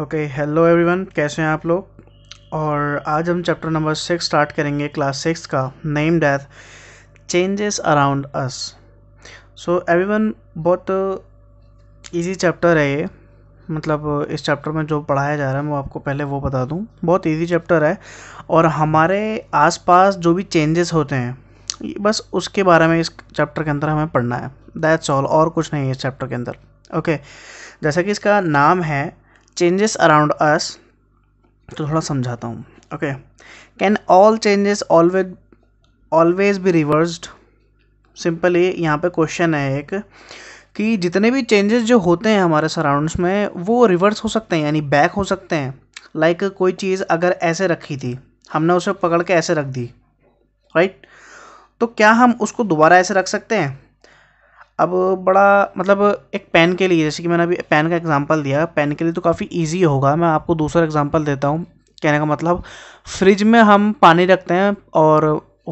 Okay hello everyone कैसे हैं आप लोग और आज हम चैप्टर नंबर सिक्स स्टार्ट करेंगे क्लास सिक्स का name that changes around us so everyone बहुत इजी uh, चैप्टर है ये मतलब uh, इस चैप्टर में जो पढ़ाया जा रहा है मैं आपको पहले वो बता दूं बहुत इजी चैप्टर है और हमारे आसपास जो भी चेंजेस होते हैं बस उसके बारे में इस चैप्टर के अंदर हमें पढ़ना है दैट्स ऑल और कुछ नहीं है इस चैप्टर के अंदर ओके okay. जैसा कि इसका नाम है चेंजेस अराउंड अस तो थोड़ा समझाता हूँ okay can all changes always always be reversed simply यहाँ पे क्वेश्चन है एक कि जितने भी चेंजेस जो होते हैं हमारे सराउंड्स में वो रिवर्स हो सकते हैं यानी बैक हो सकते हैं लाइक like कोई चीज़ अगर ऐसे रखी थी हमने उसे पकड़ के ऐसे रख दी राइट right? तो क्या हम उसको दोबारा ऐसे रख सकते हैं अब बड़ा मतलब एक पेन के लिए जैसे कि मैंने अभी पेन का एग्जांपल दिया पेन के लिए तो काफ़ी इजी होगा मैं आपको दूसरा एग्जांपल देता हूँ कहने का मतलब फ्रिज में हम पानी रखते हैं और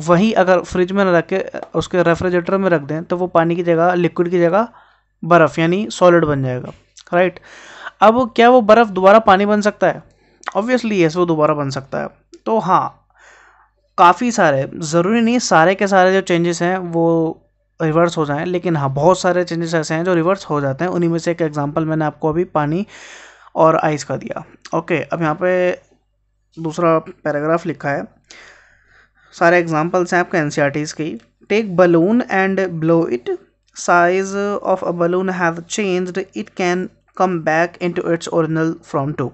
वहीं अगर फ्रिज में रख के उसके रेफ्रिजरेटर में रख दें तो वो पानी की जगह लिक्विड की जगह बर्फ़ यानी सॉलिड बन जाएगा राइट अब क्या वो बर्फ़ दोबारा पानी बन सकता है ऑब्वियसली यस वो दोबारा बन सकता है तो हाँ काफ़ी सारे ज़रूरी नहीं सारे के सारे जो चेंजेस हैं वो रिवर्स हो जाएँ लेकिन हाँ बहुत सारे चेंजेस ऐसे हैं जो रिवर्स हो जाते हैं उन्हीं में से एक एग्जाम्पल मैंने आपको अभी पानी और आइस का दिया ओके अब यहाँ पे दूसरा पैराग्राफ लिखा है सारे एग्जाम्पल्स हैं आपके एन की take balloon and blow it size of a balloon have change it can come back into its original from to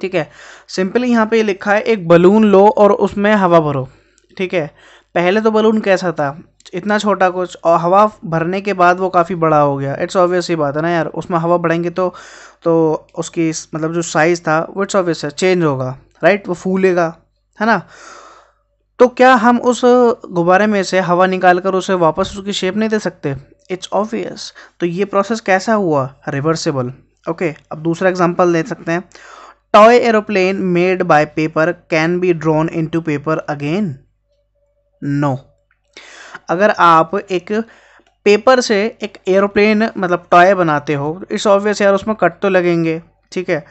ठीक है सिंपली यहाँ पे लिखा है एक बलून लो और उसमें हवा भरो ठीक है पहले तो बलून कैसा था इतना छोटा कुछ और हवा भरने के बाद वो काफ़ी बड़ा हो गया इट्स ऑब्वियस ही बात है ना यार उसमें हवा बढ़ेंगे तो तो उसकी मतलब जो साइज़ था वो इट्स ऑब्वियस है चेंज होगा राइट वो फूलेगा है ना तो क्या हम उस गुब्बारे में से हवा निकाल कर उसे वापस उसकी शेप नहीं दे सकते इट्स ऑब्वियस तो ये प्रोसेस कैसा हुआ रिवर्सिबल ओके okay, अब दूसरा एग्जाम्पल दे सकते हैं toy aeroplane made by paper can be drawn into paper again no अगर आप एक पेपर से एक एरोप्लेन मतलब टॉय बनाते हो इट्स ऑब्वियस यार उसमें कट तो लगेंगे ठीक है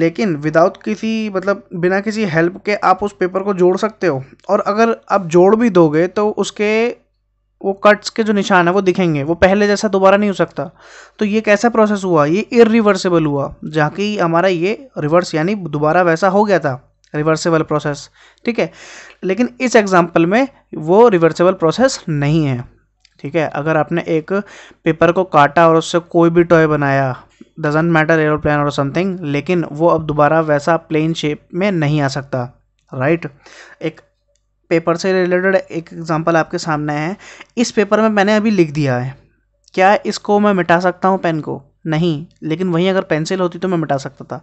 लेकिन विदाउट किसी मतलब बिना किसी हेल्प के आप उस पेपर को जोड़ सकते हो और अगर आप जोड़ भी दोगे तो उसके वो कट्स के जो निशान है वो दिखेंगे वो पहले जैसा दोबारा नहीं हो सकता तो ये कैसा प्रोसेस हुआ ये इरिवर्सिबल हुआ जहाँ कि हमारा ये रिवर्स यानी दोबारा वैसा हो गया था रिवर्सेबल प्रोसेस ठीक है लेकिन इस एग्जाम्पल में वो रिवर्सेबल प्रोसेस नहीं है ठीक है अगर आपने एक पेपर को काटा और उससे कोई भी टॉय बनाया डजेंट मैटर एरोप्लेन और समथिंग लेकिन वो अब दोबारा वैसा प्लेन शेप में नहीं आ सकता राइट एक पेपर से रिलेटेड एक एग्जांपल आपके सामने है इस पेपर में मैंने अभी लिख दिया है क्या इसको मैं मिटा सकता हूँ पेन को नहीं लेकिन वहीं अगर पेंसिल होती तो मैं मिटा सकता था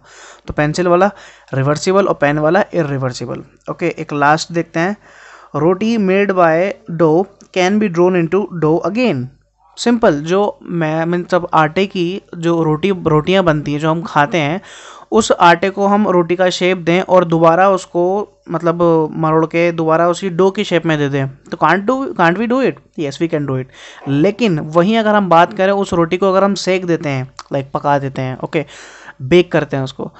तो पेंसिल वाला रिवर्सिबल और पेन वाला इरिवर्सिबल ओके एक लास्ट देखते हैं roti made by dough can be drawn into dough again simple जो मैं मीन सब आटे की जो रोटी रोटियां बनती हैं जो हम खाते हैं उस आटे को हम रोटी का शेप दें और दोबारा उसको मतलब मरोड़ के दोबारा उसी डो की शेप में दे दें तो can't do can't we do it yes we can do it लेकिन वहीं अगर हम बात करें उस रोटी को अगर हम सेक देते हैं लाइक पका देते हैं ओके बेक करते हैं उसको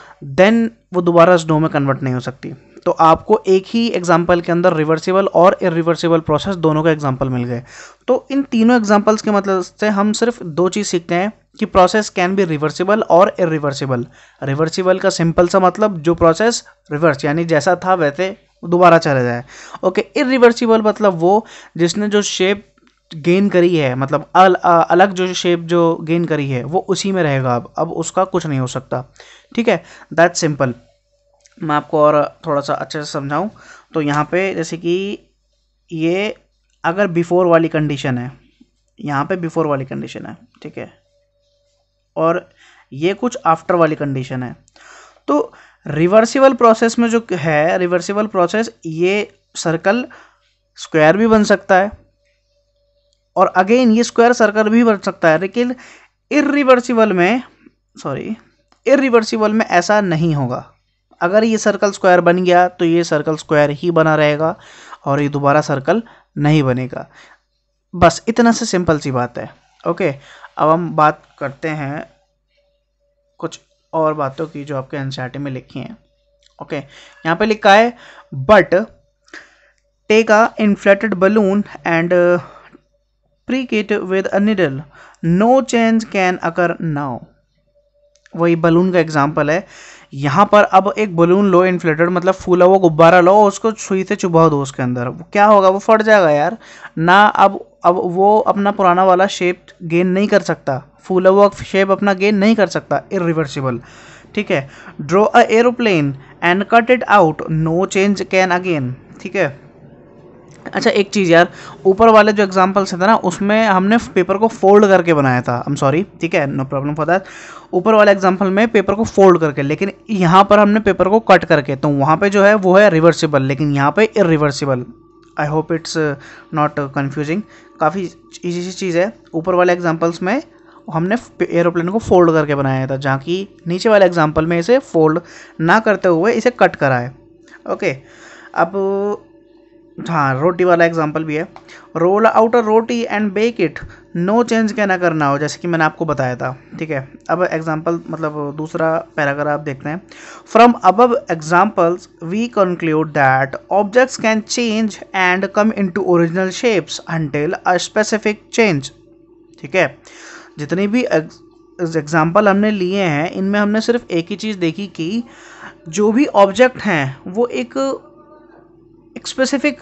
देन वो दोबारा उस डो में कन्वर्ट नहीं हो सकती तो आपको एक ही एग्जाम्पल के अंदर रिवर्सिबल और इरिवर्सिबल प्रोसेस दोनों का एग्जाम्पल मिल गए तो इन तीनों एग्जाम्पल्स के मतलब से हम सिर्फ दो चीज़ सीखते हैं कि प्रोसेस कैन बी रिवर्सिबल और इरिवर्सिबल रिवर्सिबल का सिंपल सा मतलब जो प्रोसेस रिवर्स यानी जैसा था वैसे दोबारा चला जाए ओके इरिवर्सिबल मतलब वो जिसने जो शेप गेन करी है मतलब अल, अ, अलग जो शेप जो गेन करी है वो उसी में रहेगा अब अब उसका कुछ नहीं हो सकता ठीक है दैट सिंपल मैं आपको और थोड़ा सा अच्छे से समझाऊं तो यहाँ पे जैसे कि ये अगर बिफोर वाली कंडीशन है यहाँ पे बिफोर वाली कंडीशन है ठीक है और ये कुछ आफ्टर वाली कंडीशन है तो रिवर्सिबल प्रोसेस में जो है रिवर्सिबल प्रोसेस ये सर्कल स्क्वायर भी बन सकता है और अगेन ये स्क्वायर सर्कल भी बन सकता है लेकिन इरिवर्सिबल में सॉरी इरिवर्सिबल में ऐसा नहीं होगा अगर ये सर्कल स्क्वायर बन गया तो ये सर्कल स्क्वायर ही बना रहेगा और ये दोबारा सर्कल नहीं बनेगा बस इतना से सिंपल सी बात है ओके अब हम बात करते हैं कुछ और बातों की जो आपके एनसीईआरटी में लिखी हैं ओके यहाँ पे लिखा है but take a inflated balloon and prick it with a needle no change can occur वही बलून का एग्जाम्पल है यहाँ पर अब एक बलून लो इन्फ्लेटेड मतलब फूला हुआ गुब्बारा लो और उसको सुई से चुभाओ दो उसके अंदर क्या होगा वो फट जाएगा यार ना अब अब वो अपना पुराना वाला शेप गेन नहीं कर सकता फूला हुआ शेप अपना गेन नहीं कर सकता इरिवर्सिबल ठीक है draw a aeroplane and cut it out no change can again ठीक है अच्छा एक चीज़ यार ऊपर वाले जो एग्जाम्पल्स थे ना उसमें हमने पेपर को फोल्ड करके बनाया था आई एम सॉरी ठीक है नो प्रॉब्लम फॉर दैट ऊपर वाले एग्जाम्पल में पेपर को फोल्ड करके लेकिन यहाँ पर हमने पेपर को कट करके तो वहाँ पे जो है वो है रिवर्सिबल लेकिन यहाँ पे irreversible I hope it's not confusing काफ़ी ईजी सी चीज़ है ऊपर वाले एग्जाम्पल्स में हमने एरोप्लेन को फोल्ड करके बनाया था जहाँ कि नीचे वाले एग्जाम्पल में इसे फोल्ड ना करते हुए इसे कट करा है ओके अब हाँ रोटी वाला एग्जाम्पल भी है roll out a roti and bake it no change कहना करना हो जैसे कि मैंने आपको बताया था ठीक है अब एग्जाम्पल मतलब दूसरा पैराग्राफ देखते हैं from above examples we conclude that objects can change and come into original shapes until a specific change ठीक है जितनी भी एग्जाम्पल हमने लिए हैं इनमें हमने सिर्फ एक ही चीज़ देखी कि जो भी ऑब्जेक्ट हैं वो एक एक स्पेसिफिक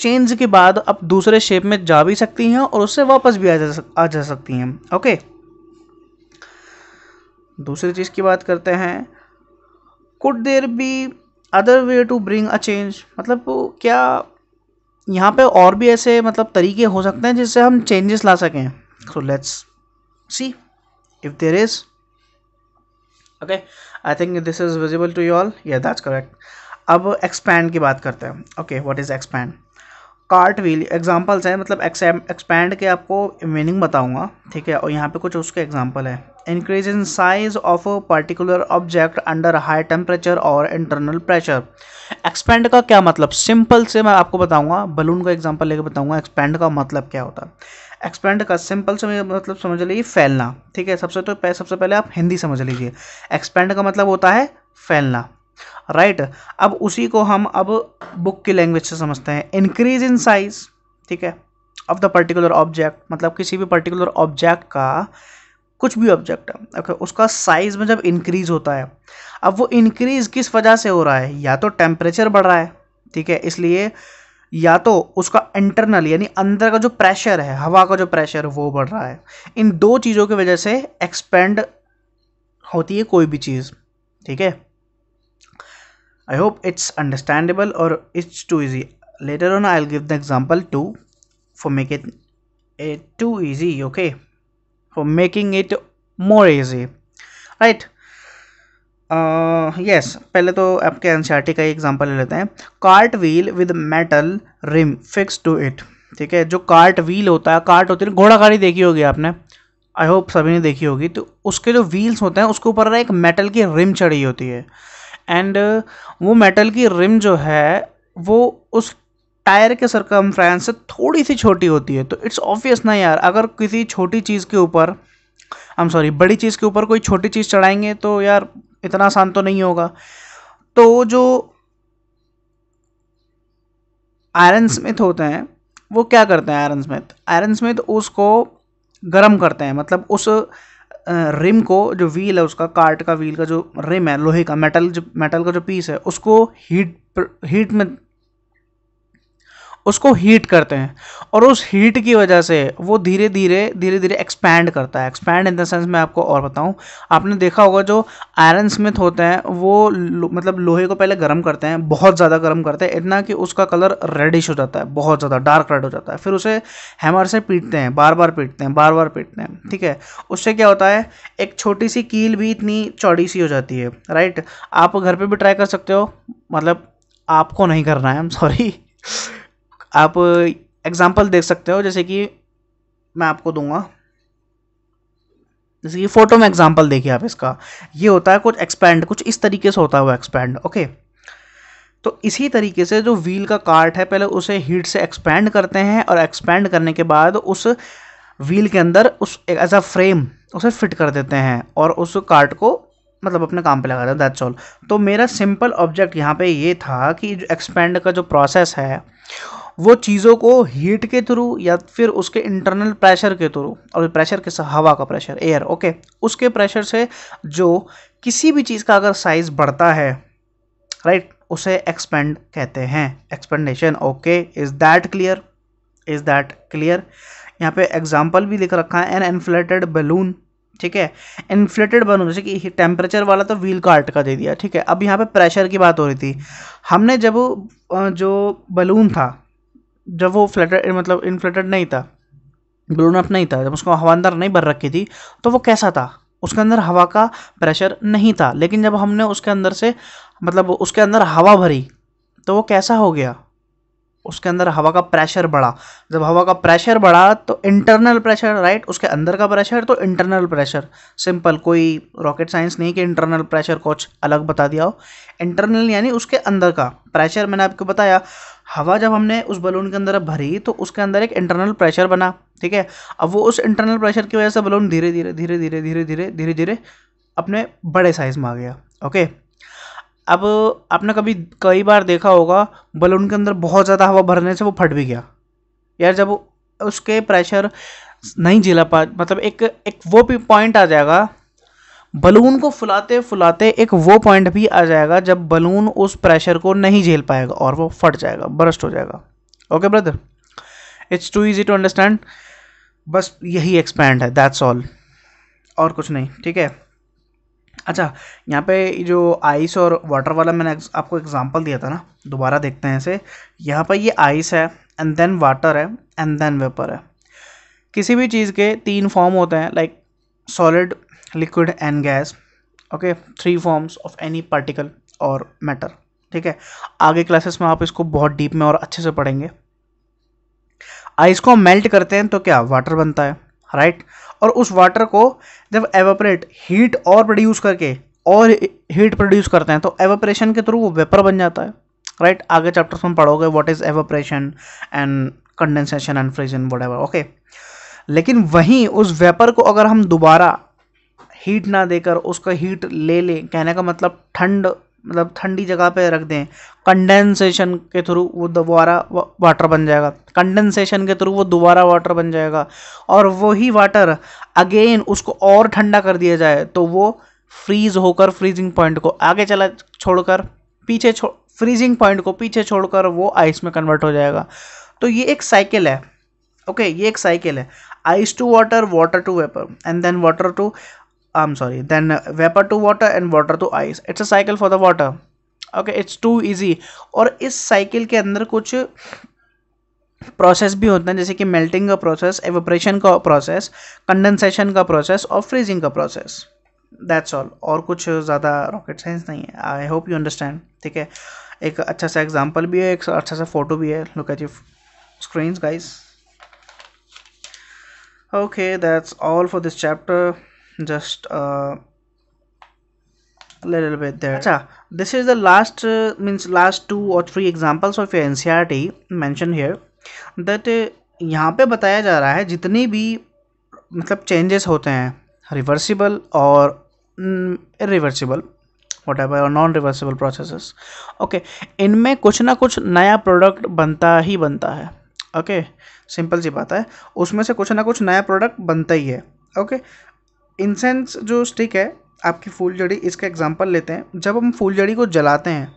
चेंज के बाद आप दूसरे शेप में जा भी सकती हैं और उससे वापस भी आ जा सक, आ जा सकती हैं ओके दूसरी चीज़ की बात करते हैं could there be other way to bring a change मतलब क्या यहाँ पे और भी ऐसे मतलब तरीके हो सकते हैं जिससे हम चेंजेस ला सकें so let's see if there is okay I think this is visible to you all या दैट्स करेक्ट अब एक्सपैंड की बात करते हैं okay what is expand cart wheel examples हैं मतलब एक्सपैंड के आपको मीनिंग बताऊंगा ठीक है और यहाँ पे कुछ उसके एग्जाम्पल है increase in size of a particular object under high temperature और इंटरनल प्रेशर एक्सपैंड का क्या मतलब सिंपल से मैं आपको बताऊंगा बलून का एग्जाम्पल लेकर बताऊंगा एक्सपैंड का मतलब क्या होता है एक्सपैंड का सिंपल से मतलब समझ लीजिए फैलना ठीक है सबसे तो सबसे पहले आप हिंदी समझ लीजिए एक्सपैंड का मतलब होता है फैलना राइट right? अब उसी को हम अब बुक की लैंग्वेज से समझते हैं इंक्रीज इन साइज ठीक है ऑफ द पर्टिकुलर ऑब्जेक्ट मतलब किसी भी पर्टिकुलर ऑब्जेक्ट का कुछ भी ऑब्जेक्ट है okay, उसका साइज में जब इंक्रीज होता है अब वो इंक्रीज किस वजह से हो रहा है या तो टेम्परेचर बढ़ रहा है ठीक है इसलिए या तो उसका इंटरनल यानी अंदर का जो प्रेशर है हवा का जो प्रेशर वो बढ़ रहा है इन दो चीज़ों की वजह से एक्सपेंड होती है कोई भी चीज़ ठीक है होप इट्स अंडरस्टैंडेबल और it's too easy later on I give the example to for make it a too easy okay for making it more easy right yes uh, पहले तो आपके एनसीईआरटी का ही एग्जांपल ले लेते हैं cart wheel with metal rim fix to it ठीक है जो कार्ट व्हील होता है कार्ट होती है घोड़ा गाड़ी देखी होगी आपने आई होप सभी ने देखी होगी तो उसके जो व्हील्स होते हैं उसके ऊपर एक मेटल की रिम चढ़ी होती है एंड वो मेटल की रिम जो है वो उस टायर के सरकमफ्रेंस से थोड़ी सी छोटी होती है तो इट्स ऑब्वियस ना यार अगर किसी छोटी चीज़ के ऊपर आई एम सॉरी बड़ी चीज़ के ऊपर कोई छोटी चीज़ चढ़ाएंगे तो यार इतना आसान तो नहीं होगा तो जो आयरन स्मिथ होते हैं वो क्या करते हैं आयरन स्मिथ आयरन स्मिथ उसको गर्म करते हैं मतलब उस रिम को जो व्हील है उसका कार्ट का व्हील का जो रिम है लोहे का मेटल जो मेटल का जो पीस है उसको हीट हीट में उसको हीट करते हैं और उस हीट की वजह से वो धीरे धीरे धीरे धीरे एक्सपैंड करता है एक्सपैंड इन द सेंस मैं आपको और बताऊँ आपने देखा होगा जो आयरन स्मिथ होते हैं वो लो, मतलब लोहे को पहले गर्म करते हैं बहुत ज़्यादा गर्म करते हैं इतना कि उसका कलर रेडिश हो जाता है बहुत ज़्यादा डार्क रेड हो जाता है फिर उसे हैमर से पीटते हैं बार बार पीटते हैं बार बार पीटते हैं ठीक है उससे क्या होता है एक छोटी सी कील भी इतनी चौड़ी सी हो जाती है राइट आप घर पर भी ट्राई कर सकते हो मतलब आपको नहीं करना है आई एम सॉरी आप एग्ज़ाम्पल uh, देख सकते हो जैसे कि मैं आपको दूंगा जैसे कि फ़ोटो में एग्जाम्पल देखिए आप इसका ये होता है कुछ एक्सपैंड कुछ इस तरीके से होता है वो एक्सपैंड ओके तो इसी तरीके से जो व्हील का कार्ट है पहले उसे हीट से एक्सपैंड करते हैं और एक्सपैंड करने के बाद उस व्हील के अंदर उस एज अ फ्रेम उसे फिट कर देते हैं और उस कार्ट को मतलब अपने काम पे लगा देते हैं दैट्स ऑल तो मेरा सिंपल ऑब्जेक्ट यहाँ पे ये था कि जो एक्सपैंड का जो प्रोसेस है वो चीज़ों को हीट के थ्रू या फिर उसके इंटरनल प्रेशर के थ्रू और प्रेशर के हवा का प्रेशर एयर ओके उसके प्रेशर से जो किसी भी चीज़ का अगर साइज़ बढ़ता है राइट उसे एक्सपेंड कहते हैं expansion okay is that clear is that clear यहाँ पे एग्जाम्पल भी लिख रखा है एन इन्फ्लेटेड बलून ठीक है इन्फ्लेटेड बैलून जैसे कि टेम्परेचर वाला तो व्हील कार्ट का दे दिया ठीक है अब यहाँ पे प्रेशर की बात हो रही थी हमने जब जो बलून था जब वो फ्लटर मतलब इनफ्लेटेड नहीं था बलून अप नहीं था जब उसको हवा अंदर नहीं भर रखी थी तो वो कैसा था उसके अंदर हवा का प्रेशर नहीं था लेकिन जब हमने उसके अंदर से मतलब उसके अंदर हवा भरी तो वो कैसा हो गया उसके अंदर हवा का प्रेशर बढ़ा जब हवा का प्रेशर बढ़ा तो इंटरनल प्रेशर राइट उसके अंदर का प्रेशर तो इंटरनल प्रेशर सिंपल कोई रॉकेट साइंस नहीं कि इंटरनल प्रेशर कुछ अलग बता दिया हो इंटरनल यानी उसके अंदर का प्रेशर मैंने आपको बताया हवा जब हमने उस बलून के अंदर भरी तो उसके अंदर एक इंटरनल प्रेशर बना ठीक है अब वो उस इंटरनल प्रेशर की वजह से बलून धीरे धीरे धीरे धीरे धीरे धीरे धीरे धीरे अपने बड़े साइज़ में आ गया ओके अब आपने कभी कई बार देखा होगा बलून के अंदर बहुत ज़्यादा हवा भरने से वो फट भी गया यार जब उसके प्रेशर नहीं झेला पा मतलब एक एक वो भी पॉइंट आ जाएगा बलून को फुलाते फुलाते एक वो पॉइंट भी आ जाएगा जब बलून उस प्रेशर को नहीं झेल पाएगा और वो फट जाएगा बर्स्ट हो जाएगा okay brother it's too easy to understand बस यही एक्सपैंड है दैट्स ऑल और कुछ नहीं ठीक है अच्छा यहाँ पे जो आइस और वाटर वाला मैंने आपको एग्जांपल दिया था ना दोबारा देखते हैं इसे यहाँ पर ये आइस है एंड देन वाटर है एंड देन वेपर है किसी भी चीज़ के तीन फॉर्म होते हैं like solid liquid and gas okay three forms of any particle और मैटर ठीक है आगे क्लासेस में आप इसको बहुत डीप में और अच्छे से पढ़ेंगे आइस को मेल्ट करते हैं तो क्या वाटर बनता है राइट right? और उस वाटर को जब एवोपरेट हीट और प्रोड्यूस करके और हीट प्रोड्यूस करते हैं तो एवोपरेशन के थ्रू वो वेपर बन जाता है राइट right? आगे चैप्टर्स में पढ़ोगे what is evaporation and condensation and freezing what okay लेकिन वहीं उस वेपर को अगर हम दोबारा हीट ना देकर उसका हीट ले लें कहने का मतलब ठंड मतलब ठंडी जगह पे रख दें कंडेंसेशन के थ्रू वो दोबारा वाटर बन जाएगा कंडेंसेशन के थ्रू वो दोबारा वाटर बन जाएगा और वही वाटर अगेन उसको और ठंडा कर दिया जाए तो वो फ्रीज होकर फ्रीजिंग पॉइंट को आगे चला छोड़कर पीछे छोड़ फ्रीजिंग पॉइंट को पीछे छोड़कर वो आइस में कन्वर्ट हो जाएगा तो ये एक साइकिल है ओके ये एक साइकिल है ice to water water to vapour and then water to I'm sorry then vapor to water and water to ice it's a cycle for the water okay it's too easy और इस cycle के अंदर कुछ process भी होते हैं जैसे कि मेल्टिंग का प्रोसेस एवोप्रेशन का प्रोसेस कंडेंसेशन का प्रोसेस और फ्रीजिंग का प्रोसेस दैट्स ऑल और कुछ ज़्यादा रॉकेट साइंस नहीं है आई होप यू अंडरस्टैंड ठीक है एक अच्छा सा एग्जाम्पल भी है एक अच्छा सा फोटो भी है look at you screens guys okay that's all for this chapter just uh, a little bit there Achha, this is the last uh, means last two or three examples of your ncrt e mentioned here that uh, यहाँ पे बताया जा रहा है जितनी भी मतलब changes होते हैं रिवर्सिबल और इरिवर्सिबल वट एवर और नॉन रिवर्सिबल प्रोसेसेस ओके इनमें कुछ ना कुछ नया प्रोडक्ट बनता ही बनता है ओके सिंपल सी बात है उसमें से कुछ ना कुछ नया प्रोडक्ट बनता ही है ओके इंसेंस जो स्टिक है आपकी फूलझड़ी इसका एग्जाम्पल लेते हैं जब हम फूलझड़ी को जलाते हैं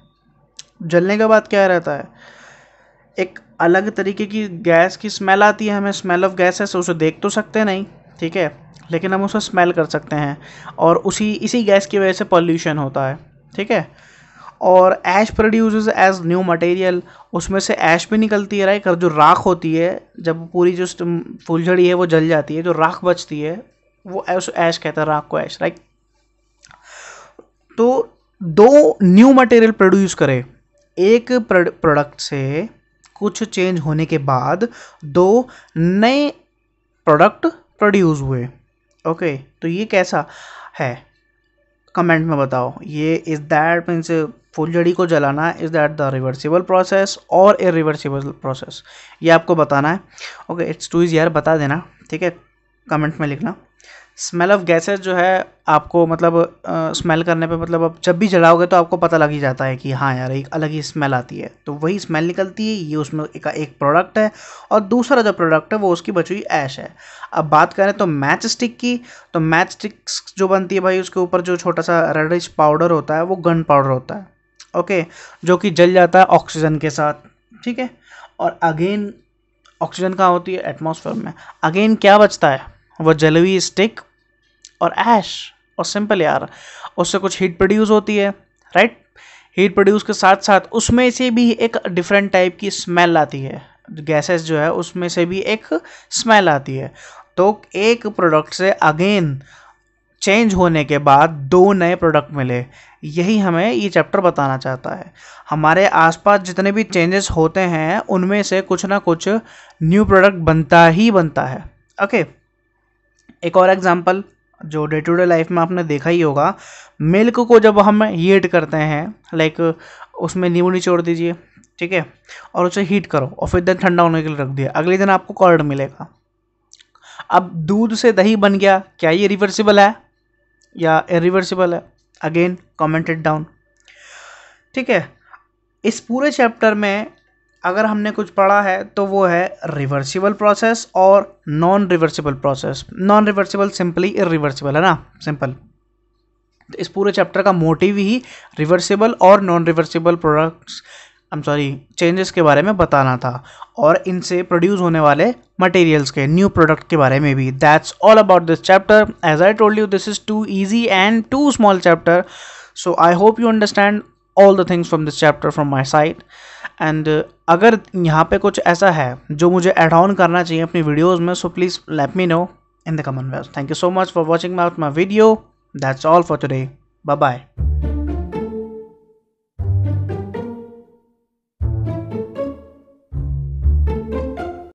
जलने के बाद क्या रहता है एक अलग तरीके की गैस की स्मेल आती है हमें स्मेल ऑफ गैस है सो तो उसे देख तो सकते नहीं ठीक है लेकिन हम उसे स्मेल कर सकते हैं और उसी इसी गैस की वजह से पॉल्यूशन होता है ठीक है और ash produce as new material उसमें से ऐश भी निकलती है राइट जो राख होती है जब पूरी जो फूलझड़ी है वो जल जाती है जो राख बचती है वो ऐश ऐश कहता है राख को ऐश राइट तो दो न्यू मटेरियल प्रोड्यूस करे एक प्रोडक्ट से कुछ चेंज होने के बाद दो नए प्रोडक्ट प्रोड्यूस हुए ओके तो ये कैसा है कमेंट में बताओ ये इज़ दैट मीन्स फुलझड़ी को जलाना is that the reversible process और ए रिवर्सिबल प्रोसेस ये आपको बताना है ओके इट्स टू इज़ यार बता देना ठीक है कमेंट में लिखना स्मेल ऑफ गैसेस जो है आपको मतलब स्मेल करने पे मतलब अब जब भी जलाओगे तो आपको पता लग ही जाता है कि हाँ यार एक अलग ही स्मेल आती है तो वही स्मेल निकलती है ये उसमें एक, एक प्रोडक्ट है और दूसरा जो प्रोडक्ट है वो उसकी बची हुई ऐश है अब बात करें तो मैच स्टिक की तो मैच स्टिक्स जो बनती है भाई उसके ऊपर जो छोटा सा रेडिश पाउडर होता है वो गन पाउडर होता है ओके जो कि जल जाता है ऑक्सीजन के साथ ठीक है और अगेन ऑक्सीजन कहाँ होती है एटमोसफेयर में अगेन क्या बचता है वो जलवी हुई स्टिक और ऐश और सिंपल यार उससे कुछ हीट प्रोड्यूस होती है राइट हीट प्रोड्यूस के साथ साथ उसमें से भी एक डिफरेंट टाइप की स्मेल आती है गैसेस जो है उसमें से भी एक स्मेल आती है तो एक प्रोडक्ट से अगेन चेंज होने के बाद दो नए प्रोडक्ट मिले यही हमें ये चैप्टर बताना चाहता है हमारे आसपास जितने भी चेंजेस होते हैं उनमें से कुछ ना कुछ न्यू प्रोडक्ट बनता ही बनता है ओके एक और एग्जांपल जो डे टू डे लाइफ में आपने देखा ही होगा मिल्क को जब हम हीट करते हैं लाइक उसमें नींबू निचोड़ दीजिए ठीक है और उसे हीट करो और फिर दिन ठंडा होने के लिए रख दिया अगले दिन आपको कर्ड मिलेगा अब दूध से दही बन गया क्या ये रिवर्सिबल है या इरिवर्सिबल है अगेन कमेंटेड डाउन ठीक है इस पूरे चैप्टर में अगर हमने कुछ पढ़ा है तो वो है रिवर्सिबल प्रोसेस और non reversible process non reversible simply irreversible है ना सिंपल तो इस पूरे चैप्टर का मोटिव ही रिवर्सिबल और non reversible products I am sorry changes के बारे में बताना था और इनसे प्रोड्यूस होने वाले मटेरियल्स के न्यू प्रोडक्ट के बारे में भी that's all about this chapter as I told you this is too easy and too small chapter so I hope you understand all the things from this chapter from my side and uh, अगर यहाँ पे कुछ ऐसा है जो मुझे add on करना चाहिए अपनी वीडियोस में so please let me know in the comment box thank you so much for watching about my video that's all for today bye bye